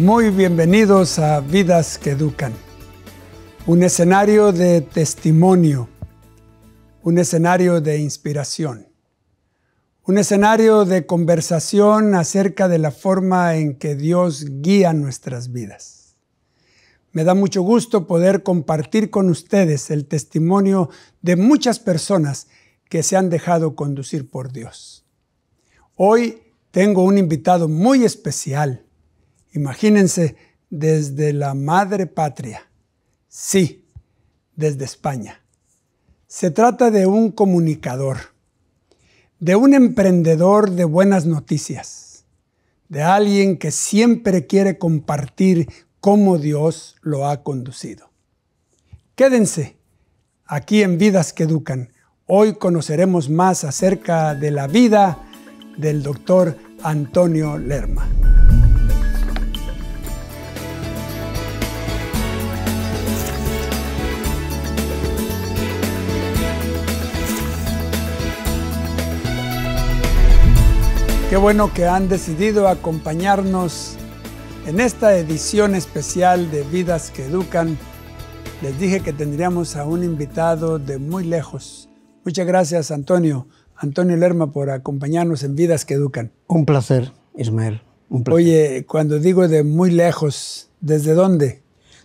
Muy bienvenidos a Vidas que Educan, un escenario de testimonio, un escenario de inspiración, un escenario de conversación acerca de la forma en que Dios guía nuestras vidas. Me da mucho gusto poder compartir con ustedes el testimonio de muchas personas que se han dejado conducir por Dios. Hoy tengo un invitado muy especial Imagínense, desde la madre patria, sí, desde España. Se trata de un comunicador, de un emprendedor de buenas noticias, de alguien que siempre quiere compartir cómo Dios lo ha conducido. Quédense aquí en Vidas que Educan. Hoy conoceremos más acerca de la vida del doctor Antonio Lerma. Qué bueno que han decidido acompañarnos en esta edición especial de Vidas que Educan. Les dije que tendríamos a un invitado de muy lejos. Muchas gracias, Antonio. Antonio Lerma, por acompañarnos en Vidas que Educan. Un placer, Ismael. Oye, cuando digo de muy lejos, ¿desde dónde?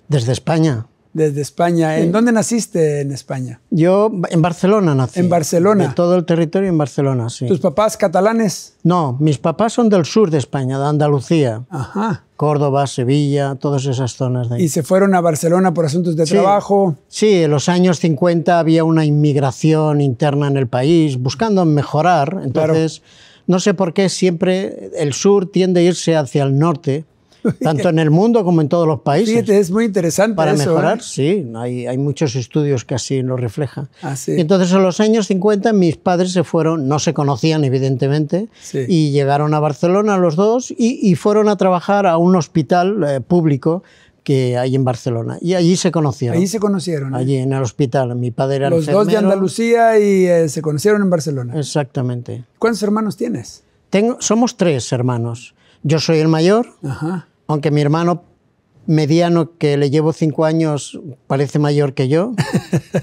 Desde España desde España. ¿En dónde naciste en España? Yo en Barcelona nací. En Barcelona. De todo el territorio en Barcelona, sí. ¿Tus papás catalanes? No, mis papás son del sur de España, de Andalucía. Ajá. Córdoba, Sevilla, todas esas zonas de ahí. ¿Y se fueron a Barcelona por asuntos de trabajo? Sí, en los años 50 había una inmigración interna en el país buscando mejorar. Entonces, no sé por qué siempre el sur tiende a irse hacia el norte tanto en el mundo como en todos los países. Sí, es muy interesante. Para ¿eh? mejorar, sí, hay, muchos estudios que así lo reflejan. Ah, entonces en los años 50 mis padres se fueron, no se conocían evidentemente, y llegaron a Barcelona los dos y, fueron a trabajar a un hospital eh, público que hay en Barcelona. Y allí se conocieron. Allí se conocieron. ¿eh? Allí en el hospital. Mi padre era Los dos de Andalucía y se conocieron en Barcelona. Exactamente. ¿Cuántos hermanos tienes? Tengo, somos tres hermanos. Yo soy el mayor. Ajá aunque mi hermano mediano, que le llevo cinco años, parece mayor que yo,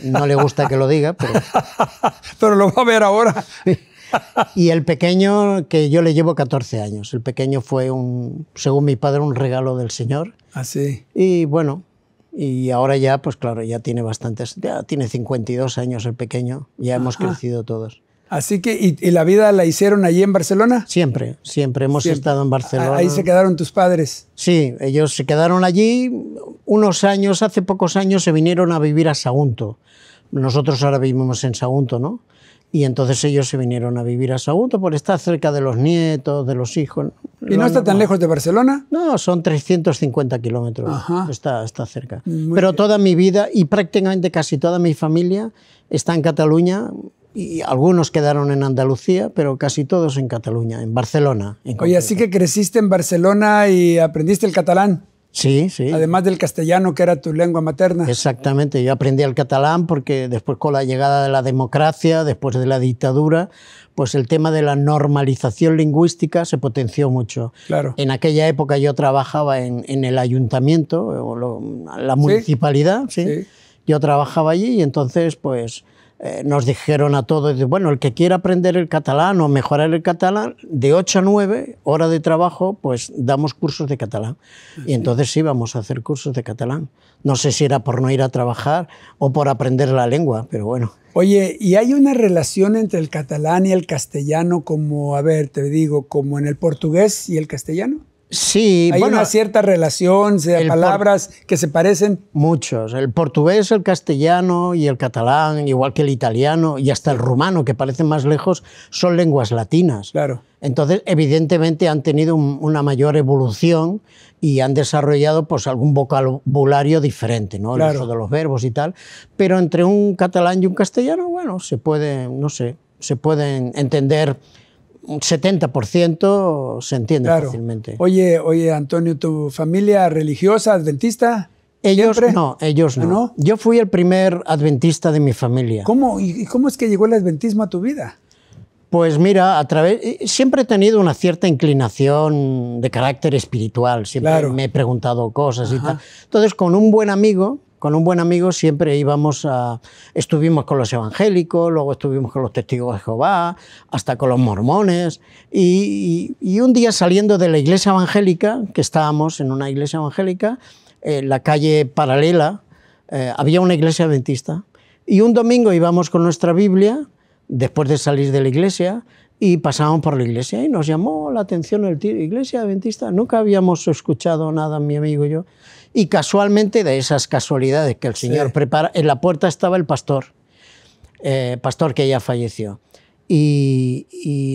no le gusta que lo diga, pero... lo va a ver ahora. y el pequeño, que yo le llevo 14 años. El pequeño fue, un, según mi padre, un regalo del Señor. Así. Ah, y bueno, y ahora ya, pues claro, ya tiene bastantes, ya tiene 52 años el pequeño, ya hemos crecido todos. Así que, ¿y, la vida la hicieron allí en Barcelona? Siempre, siempre hemos estado en Barcelona. Ahí se quedaron tus padres. Sí, ellos se quedaron allí unos años, hace pocos años se vinieron a vivir a Sagunto. Nosotros ahora vivimos en Sagunto, ¿no? Y entonces ellos se vinieron a vivir a Sagunto por estar cerca de los nietos, de los hijos. ¿Y no está tan lejos de Barcelona? No, son 350 kilómetros. Está, está cerca. Pero toda mi vida y prácticamente casi toda mi familia está en Cataluña y algunos quedaron en Andalucía, pero casi todos en Cataluña, en Barcelona. Oye, así que creciste en Barcelona y aprendiste el catalán. Sí, sí. Además del castellano, que era tu lengua materna. Exactamente, yo aprendí el catalán porque después con la llegada de la democracia, después de la dictadura, pues el tema de la normalización lingüística se potenció mucho. Claro. En aquella época yo trabajaba en, en el ayuntamiento, o la municipalidad, ¿Sí? sí. Yo trabajaba allí y entonces pues eh, nos dijeron a todos, bueno, el que quiera aprender el catalán o mejorar el catalán, de 8 a 9, hora de trabajo, pues damos cursos de catalán. Ah, y entonces íbamos vamos a hacer cursos de catalán. No sé si era por no ir a trabajar o por aprender la lengua, pero bueno. Oye, ¿y hay una relación entre el catalán y el castellano como, a ver, te digo, como en el portugués y el castellano? Sí, hay una cierta relación de palabras que se parecen. Muchos. El portugués, el castellano y el catalán, igual que el italiano y hasta el rumano, que parecen más lejos, son lenguas latinas. Claro. Entonces, evidentemente, han tenido una mayor evolución y han desarrollado pues, algún vocabulario diferente, ¿no? El uso de los verbos y tal. Pero entre un catalán y un castellano, bueno, se puede, no sé, se pueden entender 70% se entiende fácilmente. Oye, oye, Antonio, ¿tu familia religiosa, adventista? Ellos no, ellos ¿Ah, no. Yo fui el primer adventista de mi familia. ¿Cómo, ¿Y cómo es que llegó el adventismo a tu vida? Pues mira, a través eh, siempre he tenido una cierta inclinación de carácter espiritual, siempre me he preguntado cosas y tal. Entonces, con un buen amigo con un buen amigo siempre íbamos a... Estuvimos con los evangélicos, luego estuvimos con los testigos de Jehová, hasta con los mormones. Y, un día saliendo de la iglesia evangélica, que estábamos en una iglesia evangélica, en eh, la calle paralela, eh, había una iglesia adventista. Y un domingo íbamos con nuestra Biblia, después de salir de la iglesia, y pasábamos por la iglesia y nos llamó la atención el tío, iglesia adventista. Nunca habíamos escuchado nada, mi amigo y yo. Y casualmente, de esas casualidades que el Señor prepara, en la puerta estaba el pastor, eh, pastor que ya falleció. Y,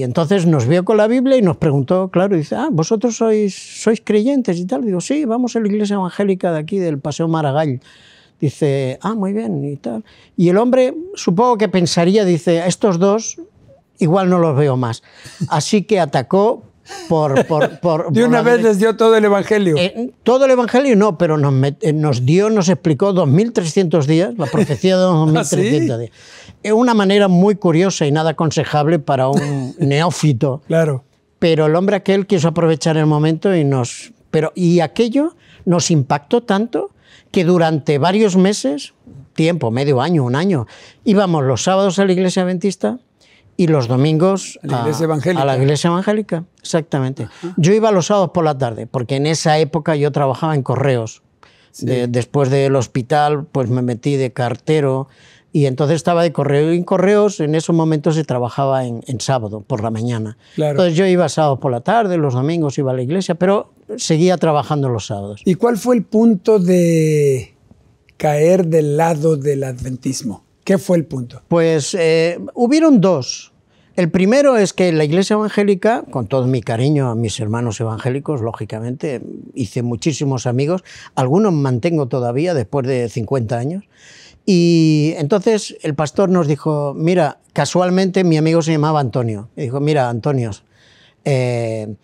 entonces nos vio con la Biblia y nos preguntó, claro, dice, ah, vosotros sois, sois creyentes y tal. Digo, sí, vamos a la iglesia evangélica de aquí, del Paseo Maragall. Dice, ah, muy bien y tal. Y el hombre, supongo que pensaría, dice, estos dos igual no los veo más. Así que atacó por, de una vez les dio todo el Evangelio. Eh, todo el Evangelio no, pero nos, eh, dio, nos explicó 2.300 días, la profecía de 2.300 ¿Ah, días. Es eh, una manera muy curiosa y nada aconsejable para un neófito. claro. Pero el hombre aquel quiso aprovechar el momento y nos... Pero, y aquello nos impactó tanto que durante varios meses, tiempo, medio año, un año, íbamos los sábados a la iglesia adventista y los domingos a, la iglesia evangélica. Exactamente. Yo iba los sábados por la tarde, porque en esa época yo trabajaba en correos. después del hospital, pues me metí de cartero y entonces estaba de correo. Y en correos en esos momentos se trabajaba en, sábado por la mañana. Entonces yo iba sábados por la tarde, los domingos iba a la iglesia, pero seguía trabajando los sábados. ¿Y cuál fue el punto de caer del lado del adventismo? ¿Qué fue el punto? Pues eh, hubieron dos. El primero es que la Iglesia Evangélica, con todo mi cariño a mis hermanos evangélicos, lógicamente, hice muchísimos amigos, algunos mantengo todavía después de 50 años, y entonces el pastor nos dijo, mira, casualmente mi amigo se llamaba Antonio, y dijo, mira, Antonio, eh,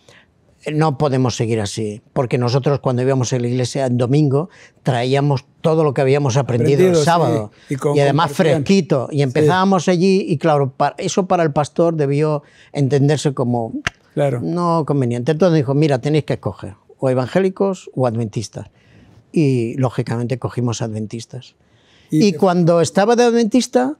no podemos seguir así, porque nosotros cuando íbamos a la iglesia en domingo traíamos todo lo que habíamos aprendido, el sábado y, además fresquito y empezábamos allí y claro, eso para el pastor debió entenderse como no conveniente. Entonces dijo, mira, tenéis que escoger o evangélicos o adventistas. Y lógicamente cogimos adventistas. Y, y cuando estaba de adventista,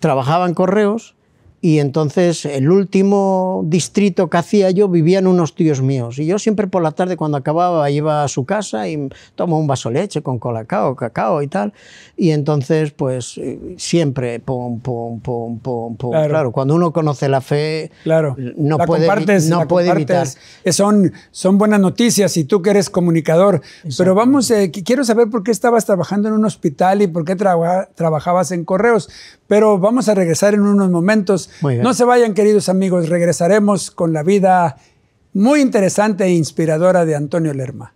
trabajaba en correos y entonces el último distrito que hacía yo vivían unos tíos míos. Y yo siempre por la tarde cuando acababa iba a su casa y tomaba un vaso de leche con colacao, cacao y tal. Y entonces pues eh, siempre, pum, pum, pum, pum, pum. Claro, cuando uno conoce la fe, claro. no puede, no puede evitar. Eh, son, son buenas noticias y tú que eres comunicador. Pero vamos, eh, quiero saber por qué estabas trabajando en un hospital y por qué trabajabas en correos. Pero vamos a regresar en unos momentos no se vayan, queridos amigos, regresaremos con la vida muy interesante e inspiradora de Antonio Lerma.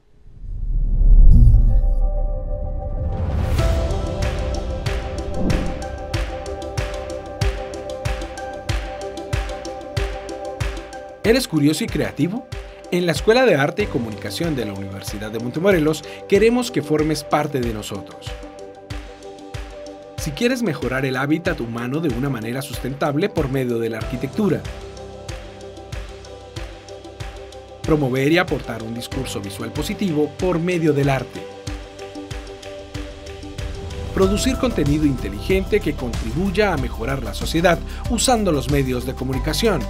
¿Eres curioso y creativo? En la Escuela de Arte y Comunicación de la Universidad de Montemorelos queremos que formes parte de nosotros si quieres mejorar el hábitat humano de una manera sustentable por medio de la arquitectura. Promover y aportar un discurso visual positivo por medio del arte. Producir contenido inteligente que contribuya a mejorar la sociedad usando los medios de comunicación.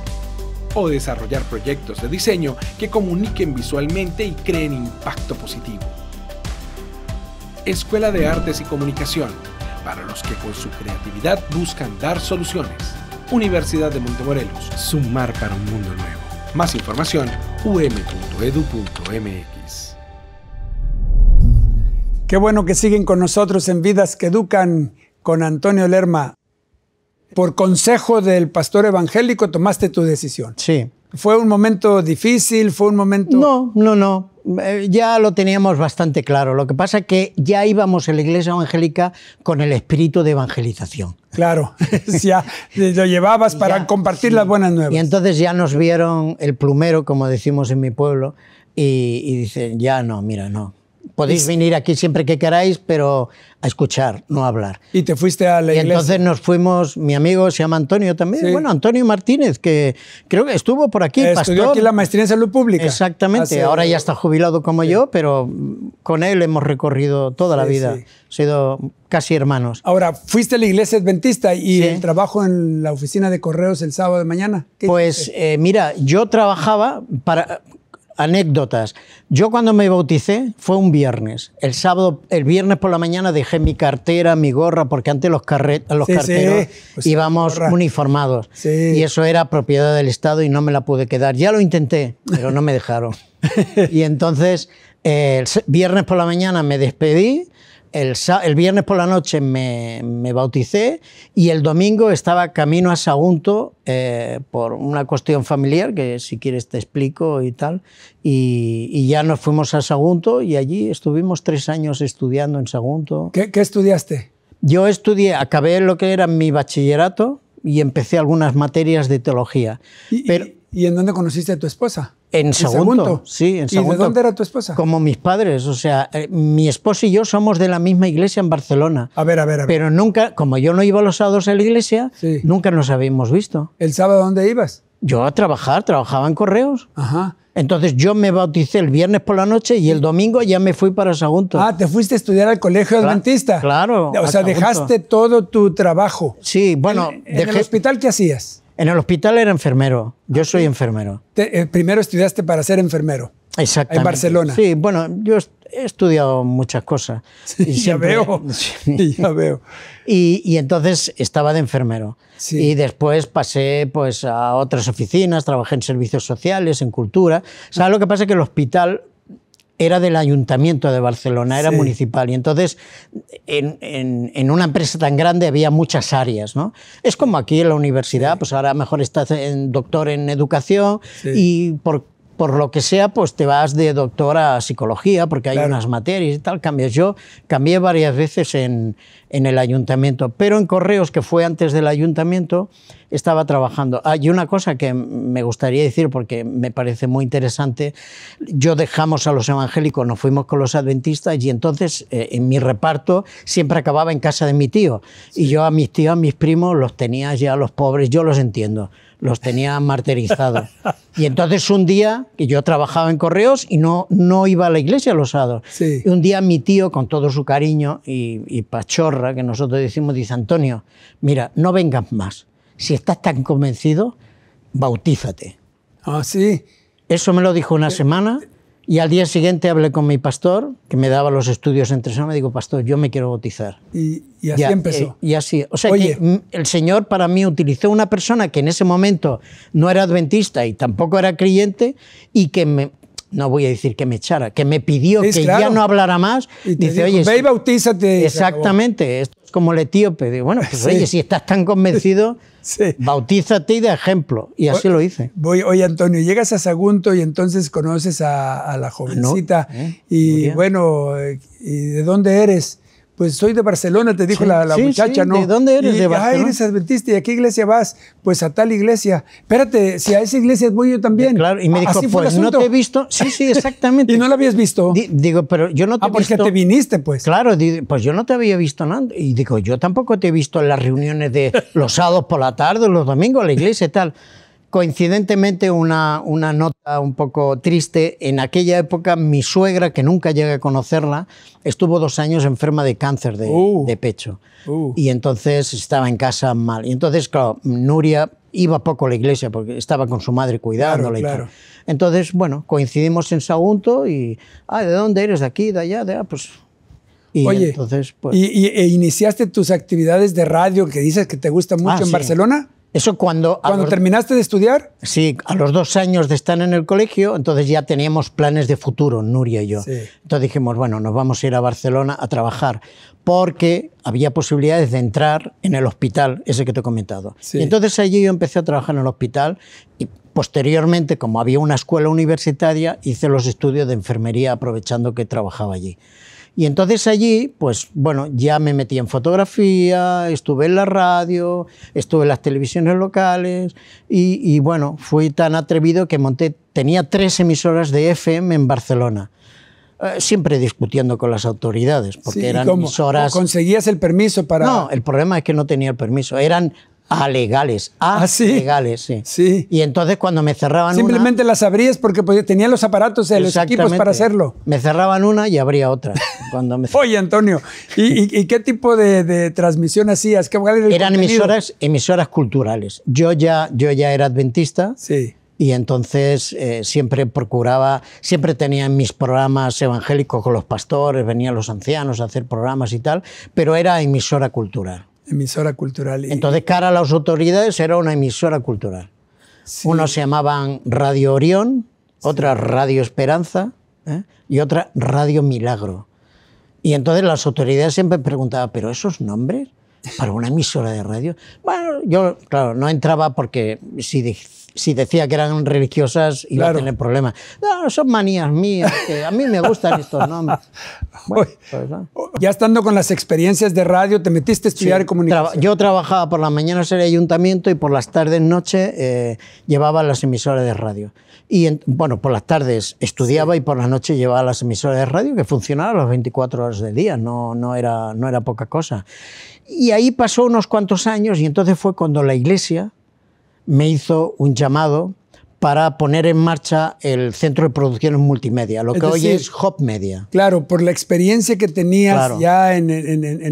O desarrollar proyectos de diseño que comuniquen visualmente y creen impacto positivo. Escuela de Artes y Comunicación, para los que con su creatividad buscan dar soluciones. Universidad de Montemorelos, sumar para un mundo nuevo. Más información, um.edu.mx. Qué bueno que siguen con nosotros en Vidas que Educan con Antonio Lerma. Por consejo del pastor evangélico tomaste tu decisión. Sí. ¿Fue un momento difícil? ¿Fue un momento.? No, no, no. Eh, ya lo teníamos bastante claro. Lo que pasa es que ya íbamos en la iglesia evangélica con el espíritu de evangelización. Claro, ya lo llevabas para compartir las buenas nuevas. Y entonces ya nos vieron el plumero, como decimos en mi pueblo, y dicen: Ya no, mira, no, podéis venir aquí siempre que queráis, pero a escuchar, no a hablar. Y te fuiste a la y entonces nos fuimos, mi amigo se llama Antonio también, bueno, Antonio Martínez, que creo que estuvo por aquí, pastor. Estudió aquí la maestría en salud pública. Exactamente, ahora ya está jubilado como yo, pero con él hemos recorrido toda la sí, vida, sido casi hermanos. Ahora, fuiste a la iglesia adventista y el trabajo en la oficina de correos el sábado de mañana. Pues eh, mira, yo trabajaba para anécdotas. Yo cuando me bauticé fue un viernes. El sábado, el viernes por la mañana dejé mi cartera, mi gorra, porque antes los, carteros pues, íbamos uniformados. Y eso era propiedad del Estado y no me la pude quedar. Ya lo intenté, pero no me dejaron. y entonces, el viernes por la mañana me despedí, el, viernes por la noche me, bauticé y el domingo estaba camino a Sagunto eh, por una cuestión familiar, que si quieres te explico y tal. Y, ya nos fuimos a Sagunto y allí estuvimos tres años estudiando en Sagunto. ¿Qué, estudiaste? Yo estudié, acabé lo que era mi bachillerato y empecé algunas materias de teología. pero, ¿Y en dónde conociste a tu esposa? En Segundo, Sí, en Segundo. ¿Y de dónde era tu esposa? Como mis padres. O sea, eh, mi esposa y yo somos de la misma iglesia en Barcelona. A ver, a ver, a ver. Pero nunca, como yo no iba los sábados a la iglesia, nunca nos habíamos visto. ¿El sábado dónde ibas? Yo a trabajar, trabajaba en correos. Ajá. Entonces yo me bauticé el viernes por la noche y el domingo ya me fui para Sagunto. Ah, te fuiste a estudiar al colegio adventista. Claro. O sea, dejaste todo tu trabajo. Sí, bueno. ¿En, dejé... en el hospital qué hacías? En el hospital era enfermero. Yo ah, soy enfermero. Eh, primero estudiaste para ser enfermero. Exactamente. En Barcelona. Sí, bueno, yo he estudiado muchas cosas. y ya veo. Sí. Ya veo. Y, entonces estaba de enfermero. Y después pasé pues, a otras oficinas, trabajé en servicios sociales, en cultura. ¿Sabes lo que pasa? Que el hospital era del Ayuntamiento de Barcelona, era municipal. Y entonces, en, una empresa tan grande había muchas áreas. ¿no? Es como aquí en la universidad, pues ahora mejor estás en doctor en educación y por, lo que sea, pues te vas de doctor a psicología, porque hay unas materias y tal, cambias. Yo cambié varias veces en, en el ayuntamiento, pero en correos, que fue antes del ayuntamiento, estaba trabajando. Hay ah, una cosa que me gustaría decir porque me parece muy interesante. Yo dejamos a los evangélicos, nos fuimos con los adventistas y entonces eh, en mi reparto siempre acababa en casa de mi tío. Y yo a mis tíos, a mis primos, los tenía ya los pobres, yo los entiendo, los tenía martirizados. Y entonces un día, que yo trabajaba en correos y no, no iba a la iglesia los sábados, y un día mi tío, con todo su cariño y, y pachorra, que nosotros decimos, dice Antonio, mira, no vengas más. Si estás tan convencido, bautízate. Ah, sí. Eso me lo dijo una semana y al día siguiente hablé con mi pastor, que me daba los estudios entre semana, y digo, pastor, yo me quiero bautizar. Y, así eh, empezó. y así. O sea el Señor para mí utilizó una persona que en ese momento no era adventista y tampoco era creyente y que me, no voy a decir que me echara, que me pidió que ya no hablara más. Y dice, oye, ve y bautízate. Exactamente, es como el etíope. bueno, pues oye, si estás tan convencido, bautízate y de ejemplo. Y así lo hice. Voy, oye, Antonio, llegas a Sagunto y entonces conoces a, la ah, jovencita. Eh, y bueno, eh, ¿y de dónde eres? Pues soy de Barcelona, te dijo la, muchacha, sí. ¿no? ¿De dónde eres? de Barcelona. Ah, eres adventista, ¿y a qué iglesia vas? Pues a tal iglesia. Espérate, si a esa iglesia voy yo también. Eh, claro, y me dijo, pues no te he visto. Sí, sí, exactamente. ¿Y no la habías visto? digo, pero yo no te he ah, pues, visto. Ah, porque te viniste, pues. Claro, pues yo no te había visto nada. Y digo, yo tampoco te he visto en las reuniones de los sábados por la tarde, los domingos, la iglesia y tal. Coincidentemente, una, una nota un poco triste. En aquella época, mi suegra, que nunca llegué a conocerla, estuvo dos años enferma de cáncer de, uh. pecho. Uh. Y entonces estaba en casa mal. Y entonces, claro, Nuria iba poco a la iglesia porque estaba con su madre cuidándola. Entonces, bueno, coincidimos en Sagunto y, ah, ¿de dónde eres? ¿De aquí? ¿De allá? ¿De allá? Ah, pues y Oye, entonces, pues... y, e iniciaste tus actividades de radio que dices que te gusta mucho ah, en Barcelona? Eso cuando... ¿Cuando terminaste de estudiar? Sí, a los dos años de estar en el colegio, entonces ya teníamos planes de futuro, Nuria y yo. Entonces dijimos, bueno, nos vamos a ir a Barcelona a trabajar, porque había posibilidades de entrar en el hospital, ese que te he comentado. Y entonces allí yo empecé a trabajar en el hospital y posteriormente, como había una escuela universitaria, hice los estudios de enfermería aprovechando que trabajaba allí. Y entonces allí, pues bueno, ya me metí en fotografía, estuve en la radio, estuve en las televisiones locales y, bueno, fui tan atrevido que monté, tenía tres emisoras de FM en Barcelona eh, siempre discutiendo con las autoridades, porque eran emisoras... ¿Conseguías el permiso para...? No, el problema es que no tenía el permiso. Eran a legales, a ¿Ah, sí? legales, sí. sí. Y entonces cuando me cerraban Simplemente las abrías porque pues, tenía los aparatos y los equipos para hacerlo. Me cerraban una y abría otra. Cuando me... Oye, Antonio, ¿y, y, qué tipo de, transmisión hacías? ¿Qué Eran emisoras, emisoras culturales. Yo ya, yo ya era adventista. Sí. Y entonces eh, siempre procuraba, siempre tenía mis programas evangélicos con los pastores, venían los ancianos a hacer programas y tal, pero era emisora cultural. Emisora cultural. Entonces, cara a las autoridades, era una emisora cultural. uno Unos se llamaban Radio Orión, otra Radio Esperanza ¿eh? y otra Radio Milagro. Y entonces las autoridades siempre preguntaban, ¿pero esos nombres? para una emisora de radio. Bueno, yo, claro, no entraba porque si si decía que eran religiosas iba a tener problemas. No, son manías mías, que a mí me gustan estos nombres. Pues, ya estando con las experiencias de radio, te metiste a estudiar comunicación. yo trabajaba por las mañanas en el ayuntamiento y por las tardes, noche, eh, llevaba las emisoras de radio. Y bueno, por las tardes estudiaba y por las noches llevaba las emisoras de radio que funcionaban las 24 horas del día, no, no, era, no era poca cosa. Y ahí pasó unos cuantos años y entonces fue cuando la iglesia me hizo un llamado para poner en marcha el centro de producción multimedia, lo que hoy es Hop Media. Claro, por la experiencia que tenías ya en,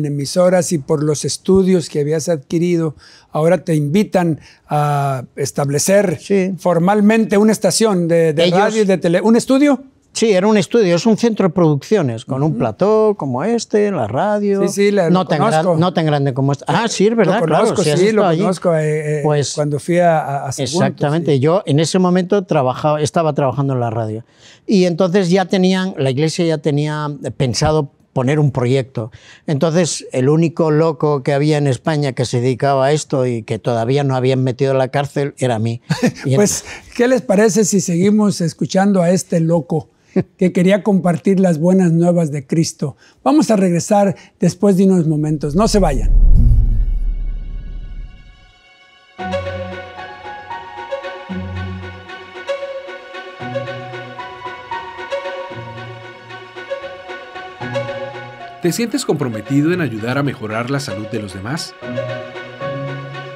emisoras y por los estudios que habías adquirido, ahora te invitan a establecer formalmente una estación de, radio y de tele. ¿Un estudio? Sí, era un estudio, es un centro de producciones, con un plató como este, la radio. Sí, sí, no, tan grande como este. Ah, sí, es verdad, lo conozco, Sí, lo conozco eh, eh, pues, cuando fui a, Exactamente, yo en ese momento trabajaba, estaba trabajando en la radio. Y entonces ya tenían, la iglesia ya tenía pensado poner un proyecto. Entonces, el único loco que había en España que se dedicaba a esto y que todavía no habían metido a la cárcel era mí. pues, ¿qué les parece si seguimos escuchando a este loco? que quería compartir las buenas nuevas de Cristo. Vamos a regresar después de unos momentos. No se vayan. ¿Te sientes comprometido en ayudar a mejorar la salud de los demás?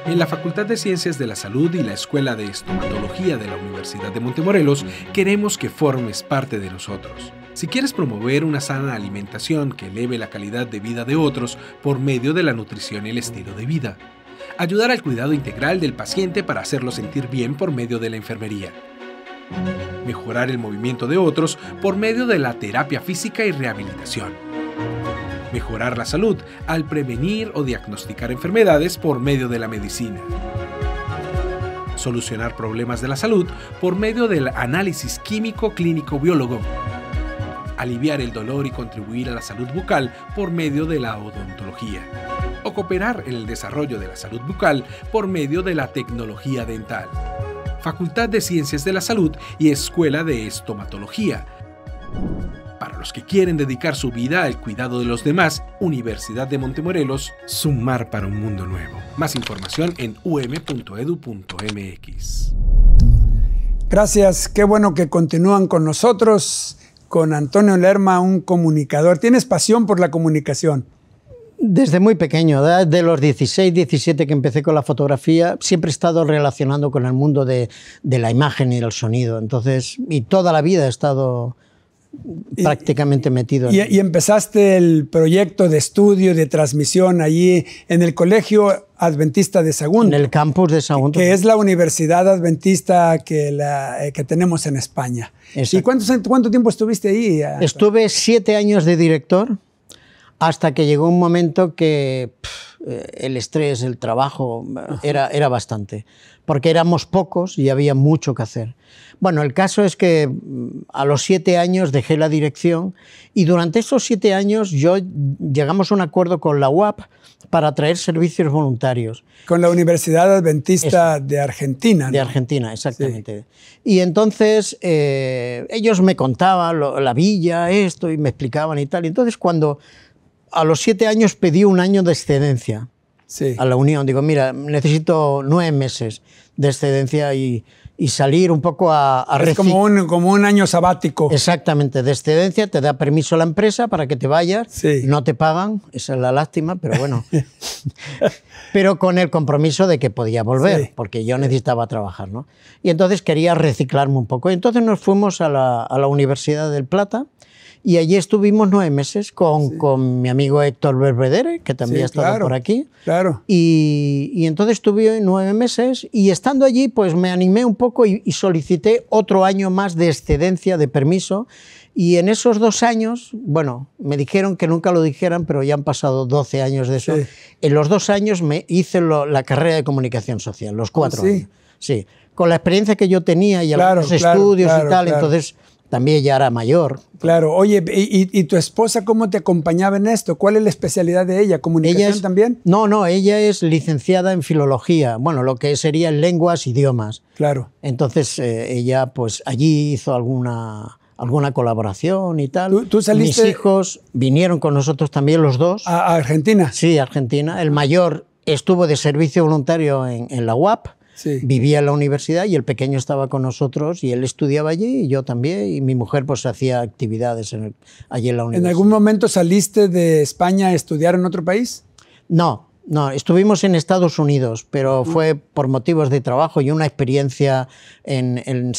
en la Facultad de Ciencias de la Salud y la Escuela de Estomatología de la Universidad de Montemorelos, queremos que formes parte de nosotros. Si quieres promover una sana alimentación que eleve la calidad de vida de otros por medio de la nutrición y el estilo de vida, ayudar al cuidado integral del paciente para hacerlo sentir bien por medio de la enfermería, mejorar el movimiento de otros por medio de la terapia física y rehabilitación, mejorar la salud al prevenir o diagnosticar enfermedades por medio de la medicina solucionar problemas de la salud por medio del análisis químico clínico biólogo, aliviar el dolor y contribuir a la salud bucal por medio de la odontología, o cooperar en el desarrollo de la salud bucal por medio de la tecnología dental. Facultad de Ciencias de la Salud y Escuela de Estomatología. Para los que quieren dedicar su vida al cuidado de los demás, Universidad de Montemorelos, sumar para un mundo nuevo. Más información en um.edu.mx. Gracias, qué bueno que continúan con nosotros, con Antonio Lerma, un comunicador. ¿Tienes pasión por la comunicación? Desde muy pequeño, de los 16, 17 que empecé con la fotografía, siempre he estado relacionando con el mundo de, la imagen y el sonido. Entonces, y toda la vida he estado prácticamente metido. Y, empezaste el proyecto de estudio, de transmisión allí en el Colegio Adventista de Segundo, En el campus de Sagunto. Que es la universidad adventista que, la, eh, tenemos en España. ¿Y cuántos, cuánto tiempo estuviste ahí? Eh, Estuve siete años de director hasta que llegó un momento que el estrés, el trabajo, era, era bastante, porque éramos pocos y había mucho que hacer. Bueno, el caso es que mm, a los siete años dejé la dirección y durante esos siete años yo llegamos a un acuerdo con la UAP para traer servicios voluntarios. Con la Universidad Adventista de Argentina. De Argentina, exactamente. Y entonces eh, ellos me contaban la villa, esto, y me explicaban y tal. Y entonces cuando a los siete años pedí un año de excedencia a la Unión. Digo, mira, necesito nueve meses de excedencia y, salir un poco a, a Es como un, año sabático. Exactamente, de excedencia te da permiso la empresa para que te vayas. No te pagan, esa es la lástima, pero bueno. pero con el compromiso de que podía volver, porque yo necesitaba trabajar. Y entonces quería reciclarme un poco. entonces nos fuimos a la, a la Universidad del Plata y allí estuvimos nueve meses con, con mi amigo Héctor Berbedere, que también ha estado por aquí. Claro. Y, y, entonces estuve nueve meses y estando allí, pues me animé un poco y, solicité otro año más de excedencia de permiso. Y en esos dos años, bueno, me dijeron que nunca lo dijeran, pero ya han pasado 12 años de eso. En los dos años me hice la carrera de comunicación social, los cuatro. Sí. Sí. Con la experiencia que yo tenía y los estudios y tal, entonces también ella era mayor. Claro, oye, ¿y, tu esposa cómo te acompañaba en esto? ¿Cuál es la especialidad de ella? ¿Comunicación ella también? No, no, ella es licenciada en filología, bueno, lo que sería en lenguas, idiomas. Claro. Entonces eh, ella pues allí hizo alguna alguna colaboración y tal. ¿Tú, Mis hijos vinieron con nosotros también los dos. ¿A, Argentina? Sí, Argentina. El mayor estuvo de servicio voluntario en, en la UAP vivía en la universidad y el pequeño estaba con nosotros y él estudiaba allí y yo también y mi mujer pues hacía actividades allí en la universidad. ¿En algún momento saliste de España a estudiar en otro país? No, no, estuvimos en Estados Unidos, pero ah. fue por motivos de trabajo y una experiencia en, en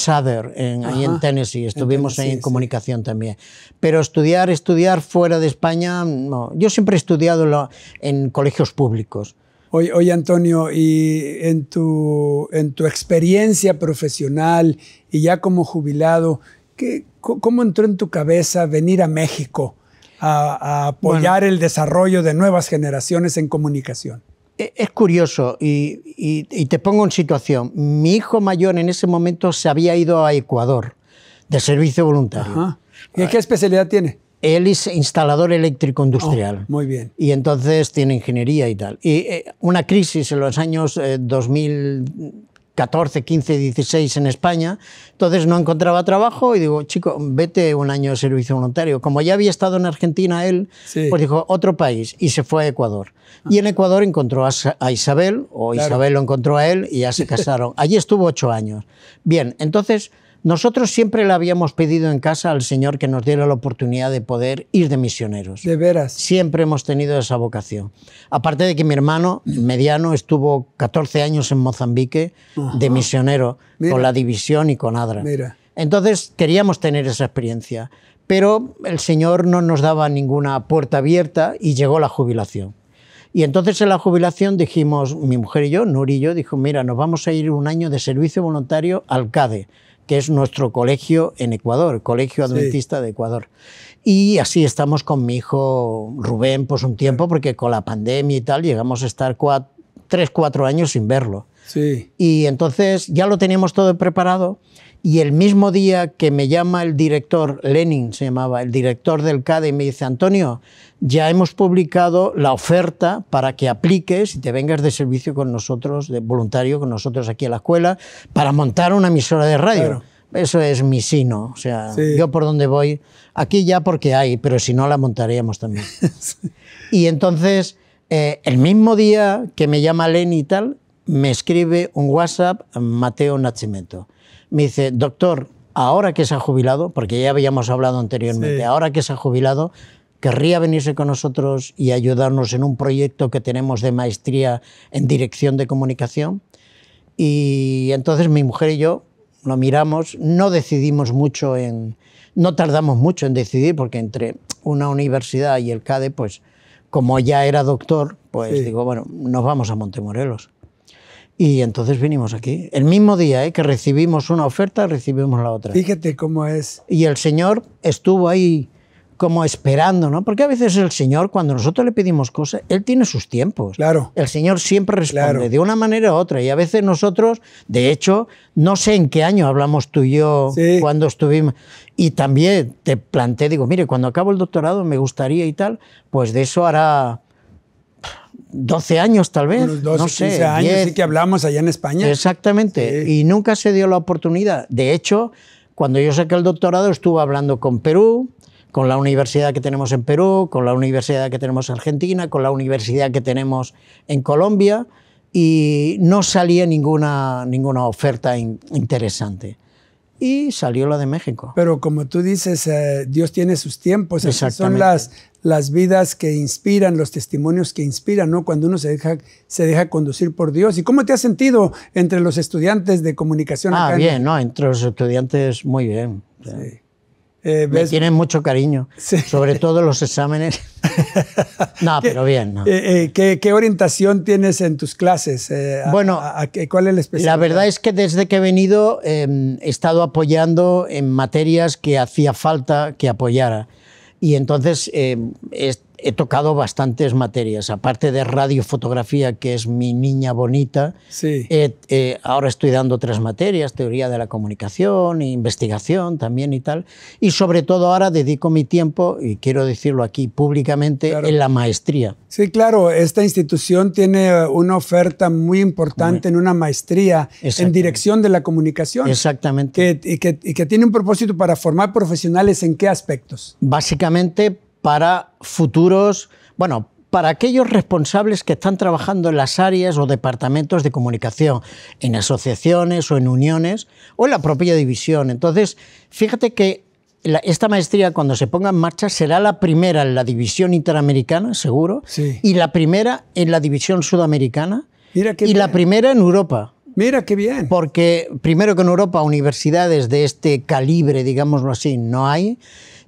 en, ahí en Tennessee. Estuvimos en ahí en comunicación también. Pero estudiar, estudiar fuera de España, no. Yo siempre he estudiado en colegios públicos. Oye, Antonio, y en tu, en tu experiencia profesional y ya como jubilado, ¿qué, ¿cómo entró en tu cabeza venir a México a, apoyar el desarrollo de nuevas generaciones en comunicación? E, es curioso y, te pongo en situación. Mi hijo mayor en ese momento se había ido a Ecuador de servicio voluntario. ¿Y qué especialidad tiene? Él es instalador eléctrico industrial. Oh, muy bien. Y entonces tiene ingeniería y tal. Y eh, una crisis en los años 2014, 15, 16 en España. Entonces no encontraba trabajo y digo, chico, vete un año de servicio voluntario. Como ya había estado en Argentina él, pues dijo, otro país, y se fue a Ecuador. Ah. Y en Ecuador encontró a Isabel, o Isabel lo encontró a él, y ya se casaron. Allí estuvo ocho años. Bien, entonces nosotros siempre le habíamos pedido en casa al Señor que nos diera la oportunidad de poder ir de misioneros. De veras. Siempre hemos tenido esa vocación. Aparte de que mi hermano, mediano, estuvo 14 años en Mozambique de misionero con la división y con ADRA. Entonces queríamos tener esa experiencia, pero el Señor no nos daba ninguna puerta abierta y llegó la jubilación. Y entonces en la jubilación dijimos, mi mujer y yo, Nuri y yo, dijo, mira, nos vamos a ir un año de servicio voluntario al CADE, que es nuestro colegio en Ecuador, Colegio Adventista de Ecuador. Y así estamos con mi hijo Rubén, pues un tiempo, porque con la pandemia y tal llegamos a estar tres, cuatro años sin verlo. Sí. Y entonces ya lo teníamos todo preparado y el mismo día que me llama el director, Lenin se llamaba, el director del CADE, y me dice, Antonio, ya hemos publicado la oferta para que apliques y te vengas de servicio con nosotros, de voluntario con nosotros aquí a la escuela, para montar una emisora de radio. Eso es mi sino, o sea, yo por donde voy, aquí ya porque hay, pero si no la montaríamos también. Y entonces, eh, el mismo día que me llama Lenin y tal, me escribe un WhatsApp Mateo Nacimento me dice, doctor, ahora que se ha jubilado, porque ya habíamos hablado anteriormente, ahora que se ha jubilado, querría venirse con nosotros y ayudarnos en un proyecto que tenemos de maestría en dirección de comunicación. Y entonces mi mujer y yo lo miramos, no decidimos mucho en, no tardamos mucho en decidir, porque entre una universidad y el CADE, pues como ya era doctor, pues digo, bueno, nos vamos a Montemorelos. Y entonces vinimos aquí. El mismo día eh, que recibimos una oferta, recibimos la otra. Fíjate cómo es. Y el Señor estuvo ahí como esperando, ¿no? Porque a veces el Señor, cuando nosotros le pedimos cosas, Él tiene sus tiempos. Claro. El Señor siempre responde de una manera u otra. Y a veces nosotros, de hecho, no sé en qué año hablamos tú y yo cuando estuvimos. Y también te planteé, digo, mire, cuando acabo el doctorado me gustaría y tal, pues de eso hará 12 años tal vez. no sé, años, que hablamos allá en España. Exactamente, y nunca se dio la oportunidad. De hecho, cuando yo saqué el doctorado estuve hablando con Perú, con la universidad que tenemos en Perú, con la universidad que tenemos en Argentina, con la universidad que tenemos en Colombia, y no salía ninguna, ninguna oferta interesante y salió la de México. Pero como tú dices, eh, Dios tiene sus tiempos, Exactamente. son las, las vidas que inspiran, los testimonios que inspiran, ¿no? Cuando uno se deja, se deja conducir por Dios. ¿Y cómo te has sentido entre los estudiantes de comunicación? Ah, bien, no, entre los estudiantes muy bien. Eh, Me tienen mucho cariño, sobre todo los exámenes no, pero bien. Eh, eh, ¿qué, orientación tienes en tus clases? Eh, bueno, ¿cuál es la La verdad es que desde que he venido em, he estado apoyando en materias que hacía falta que apoyara. Y entonces em, he tocado bastantes materias. Aparte de radiofotografía, que es mi niña bonita, sí. ahora estoy dando tres materias, teoría de la comunicación, investigación también y tal. Y sobre todo ahora dedico mi tiempo, y quiero decirlo aquí públicamente, en la maestría. Sí, claro, esta institución tiene una oferta muy importante en una maestría en dirección de la comunicación. Exactamente. Que, y, que, y que tiene un propósito para formar profesionales en qué aspectos. Básicamente para futuros, bueno, para aquellos responsables que están trabajando en las áreas o departamentos de comunicación, en asociaciones o en uniones o en la propia división. Entonces, fíjate que esta maestría cuando se ponga en marcha será la primera en la división interamericana, seguro, y la primera en la división sudamericana y la primera en Europa. Mira qué bien. Porque primero que en Europa universidades de este calibre, digámoslo así, no hay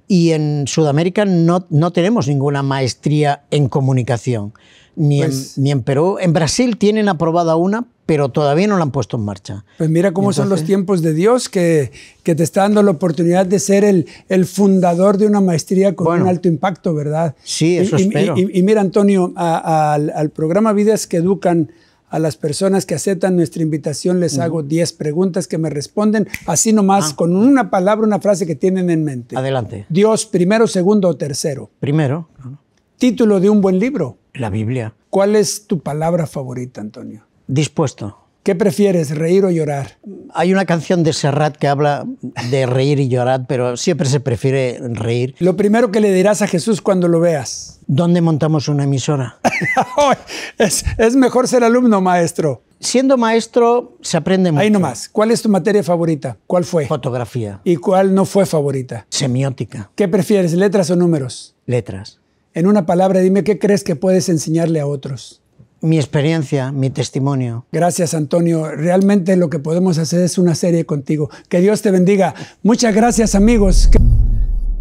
y en Sudamérica no, no tenemos ninguna maestría en comunicación, ni, en, pues ni en Perú. En Brasil tienen aprobada una, pero todavía no la han puesto en marcha. Pues mira cómo son los tiempos de Dios, que, que, te está dando la oportunidad de ser el, el fundador de una maestría con un alto impacto, ¿verdad? Sí, eso y, espero. Y, mira, Antonio, al, al programa Vidas que Educan, a las personas que aceptan nuestra invitación les hago 10 preguntas que me responden así nomás, ah. con una palabra, una frase que tienen en mente. Adelante. Dios, primero, segundo o tercero. Primero. Ah. Título de un buen libro. La Biblia. ¿Cuál es tu palabra favorita, Antonio? Dispuesto. ¿Qué prefieres, reír o llorar? hay una canción de Serrat que habla de reír y llorar, pero siempre se prefiere reír. Lo primero que le dirás a Jesús cuando lo veas. ¿Dónde montamos una emisora? es, es, mejor ser alumno, maestro. Siendo maestro se aprende mucho. Ahí nomás, ¿cuál es tu materia favorita? ¿Cuál fue? Fotografía. ¿Y cuál no fue favorita? Semiótica. ¿Qué prefieres, letras o números? Letras. En una palabra, dime qué crees que puedes enseñarle a otros mi experiencia, mi testimonio. Gracias, Antonio. Realmente lo que podemos hacer es una serie contigo. Que Dios te bendiga. Muchas gracias, amigos.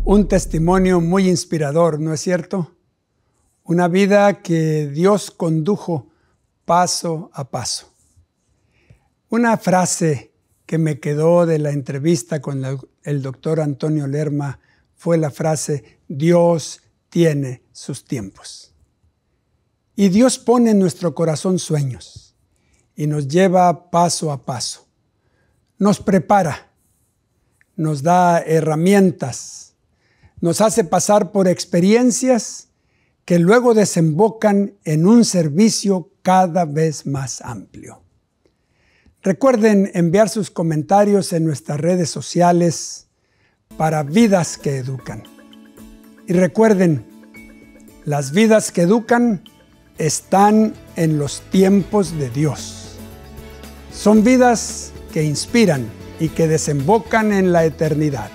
Un testimonio muy inspirador, ¿no es cierto? Una vida que Dios condujo paso a paso. Una frase que me quedó de la entrevista con el doctor Antonio Lerma fue la frase, Dios tiene sus tiempos. Y Dios pone en nuestro corazón sueños y nos lleva paso a paso. Nos prepara, nos da herramientas, nos hace pasar por experiencias que luego desembocan en un servicio cada vez más amplio. Recuerden enviar sus comentarios en nuestras redes sociales para vidas que educan. Y recuerden, las vidas que educan están en los tiempos de Dios. Son vidas que inspiran y que desembocan en la eternidad.